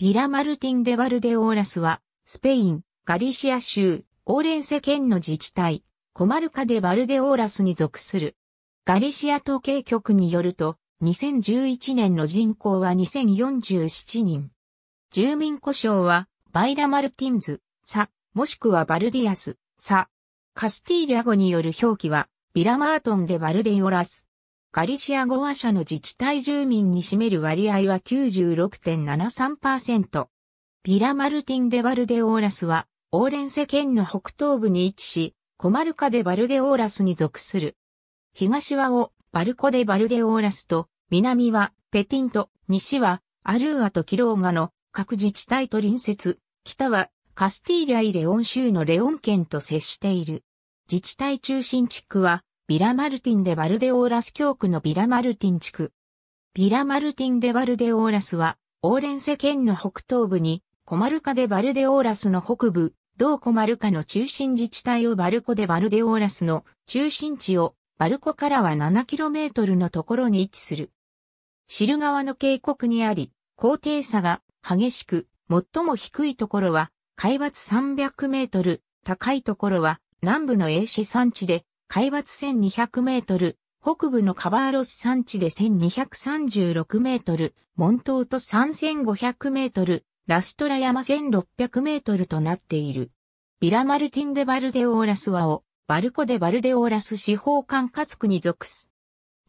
ピラ・マルティン・デ・バルデ・オーラスは、スペイン、ガリシア州、オーレンセ県の自治体、コマルカ・デ・バルデ・オーラスに属する。ガリシア統計局によると、2011年の人口は2047人。住民故障は、バイラ・マルティンズ、サ、もしくはバルディアス、サ。カスティーリャ語による表記は、ビラマートン・デ・バルデ・オーラス。ガリシア語話者の自治体住民に占める割合は96.73%。ピラマルティン・デ・バルデ・オーラスは、オーレンセ県の北東部に位置し、コマルカ・デ・バルデ・オーラスに属する。東はオ・バルコ・デ・バルデ・オーラスと、南はペティント、西はアルーアとキローガの各自治体と隣接、北はカスティーリャイ・レオン州のレオン県と接している。自治体中心地区はビラマルティン・デ・バルデオーラス教区のビラマルティン地区。ビラマルティン・デ・バルデオーラスは、オーレンセ県の北東部に、コマルカ・デ・バルデオーラスの北部、同コマルカの中心自治体をバルコ・デ・バルデオーラスの中心地を、バルコからは 7km のところに位置する。シル川の渓谷にあり、高低差が激しく、最も低いところは、海抜300メートル、高いところは南部の英市山地で、海抜1200メートル、北部のカバーロス山地で1236メートル、門島と3500メートル、ラストラ山1600メートルとなっている。ビラマルティンデバルデオーラスワオ、バルコデバルデオーラス司法管轄区に属す。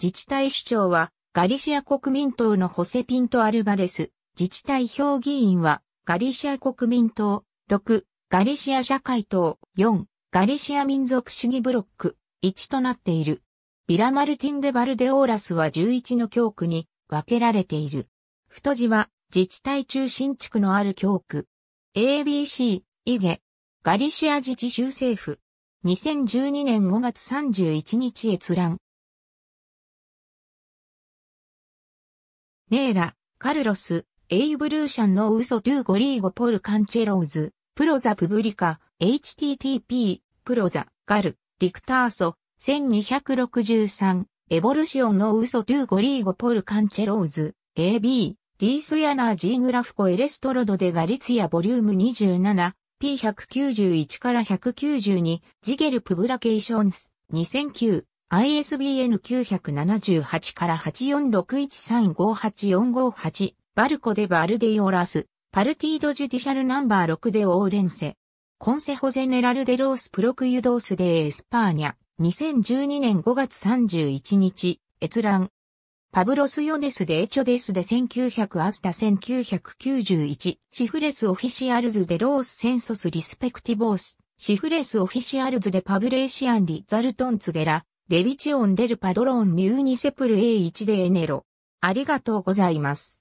自治体首長は、ガリシア国民党のホセピント・アルバレス。自治体評議員は、ガリシア国民党、6、ガリシア社会党、4、ガリシア民族主義ブロック、1となっている。ビラマルティン・デ・バルデオーラスは11の教区に分けられている。太字は自治体中心地区のある教区。ABC、イゲ、ガリシア自治州政府。2012年5月31日閲覧。ネーラ、カルロス、エイブルーシャンのウソトゥーゴリーゴポルカンチェローズ、プロザプブリカ、http、プロザ、ガル、リクターソ、1263、エボルシオンのウソトゥーゴリーゴポルカンチェローズ、AB、ディースヤナージーグラフコエレストロドデガリツィアボリューム27、P191 から192、ジゲルプブラケーションス、2009、ISBN 978から8461358458、バルコデバルデイオラス、パルティードジュディシャルナンバー6でオーレンセ、コンセホゼネラルデロースプロクユドースデエスパーニャ。2012年5月31日、閲覧。パブロス・ヨネスデ・エチョデスで1900アスタ1991、シフレス・オフィシアルズデ・ロース・センソス・リスペクティボース、シフレス・オフィシアルズデ・パブレーシアン・リザルトン・ツゲラ、レビチオン・デル・パドロン・ミューニセプルエイチ・デ・エネロ。ありがとうございます。